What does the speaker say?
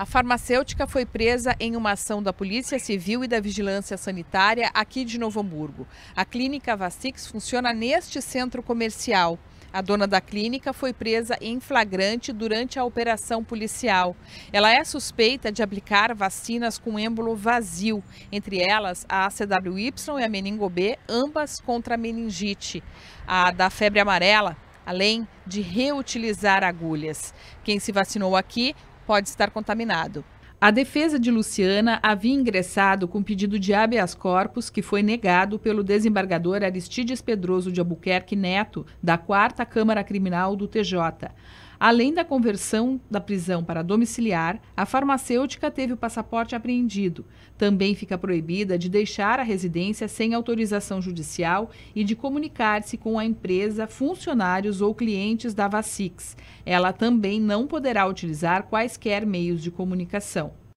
A farmacêutica foi presa em uma ação da Polícia Civil e da Vigilância Sanitária aqui de Novo Hamburgo. A clínica Vastix funciona neste centro comercial. A dona da clínica foi presa em flagrante durante a operação policial. Ela é suspeita de aplicar vacinas com êmbolo vazio, entre elas a CWY e a meningo B, ambas contra a meningite. A da febre amarela, além de reutilizar agulhas. Quem se vacinou aqui pode estar contaminado. A defesa de Luciana havia ingressado com pedido de habeas corpus que foi negado pelo desembargador Aristides Pedroso de Albuquerque Neto, da 4 Câmara Criminal do TJ. Além da conversão da prisão para domiciliar, a farmacêutica teve o passaporte apreendido. Também fica proibida de deixar a residência sem autorização judicial e de comunicar-se com a empresa, funcionários ou clientes da Vacix. Ela também não poderá utilizar quaisquer meios de comunicação.